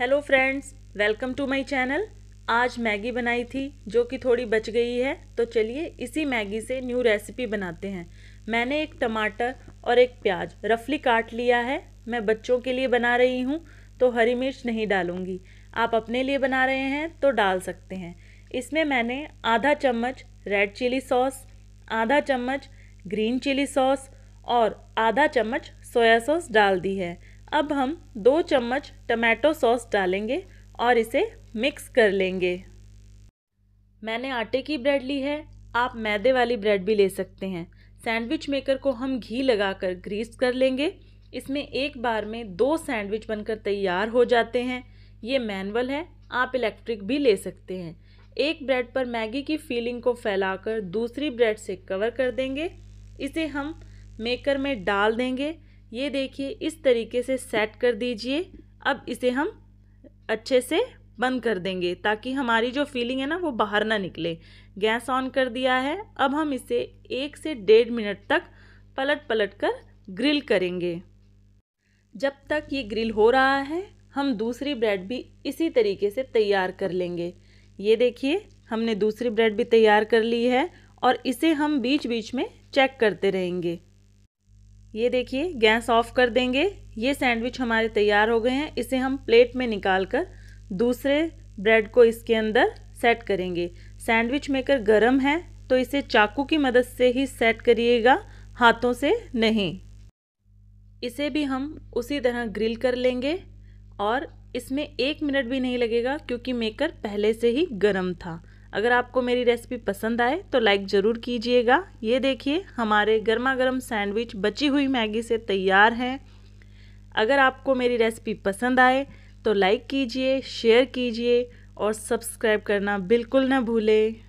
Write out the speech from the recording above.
hello friends welcome to my channel आज Maggi बनाई थी जो कि थोड़ी बच गई है तो चलिए इसी मैगी से न्यू रेसिपी बनाते हैं मैंने एक टमाटर और एक प्याज रफली काट लिया है मैं बच्चों के लिए बना रही हूँ तो हरी मिर्च नहीं डालूँगी आप अपने लिए बना रहे हैं तो डाल सकते हैं इसमें मैंने आधा चम्मच रेड चिली सॉस आधा चम्मच ग्रीन चिली सॉस और आधा चम्मच सोया सॉस डाल दी है अब हम दो चम्मच टमाटो सॉस डालेंगे और इसे मिक्स कर लेंगे मैंने आटे की ब्रेड ली है आप मैदे वाली ब्रेड भी ले सकते हैं सैंडविच मेकर को हम घी लगाकर ग्रीस कर लेंगे इसमें एक बार में दो सैंडविच बनकर तैयार हो जाते हैं ये मैनुअल है आप इलेक्ट्रिक भी ले सकते हैं एक ब्रेड पर मैगी की फीलिंग को फैलाकर दूसरी ब्रेड से कवर कर देंगे इसे हम मेकर में डाल देंगे ये देखिए इस तरीके से सेट कर दीजिए अब इसे हम अच्छे से बंद कर देंगे ताकि हमारी जो फीलिंग है ना वो बाहर ना निकले गैस ऑन कर दिया है अब हम इसे एक से डेढ़ मिनट तक पलट पलट कर ग्रिल करेंगे जब तक ये ग्रिल हो रहा है हम दूसरी ब्रेड भी इसी तरीके से तैयार कर लेंगे ये देखिए हमने दूसरी ब्रेड भी तैयार कर ली है और इसे हम बीच बीच में चेक करते रहेंगे ये देखिए गैस ऑफ कर देंगे ये सैंडविच हमारे तैयार हो गए हैं इसे हम प्लेट में निकाल कर दूसरे ब्रेड को इसके अंदर सेट करेंगे सैंडविच मेकर गरम है तो इसे चाकू की मदद से ही सेट करिएगा हाथों से नहीं इसे भी हम उसी तरह ग्रिल कर लेंगे और इसमें एक मिनट भी नहीं लगेगा क्योंकि मेकर पहले से ही गर्म था अगर आपको मेरी रेसिपी पसंद आए तो लाइक ज़रूर कीजिएगा ये देखिए हमारे गर्मा गर्म सैंडविच बची हुई मैगी से तैयार हैं अगर आपको मेरी रेसिपी पसंद आए तो लाइक कीजिए शेयर कीजिए और सब्सक्राइब करना बिल्कुल ना भूलें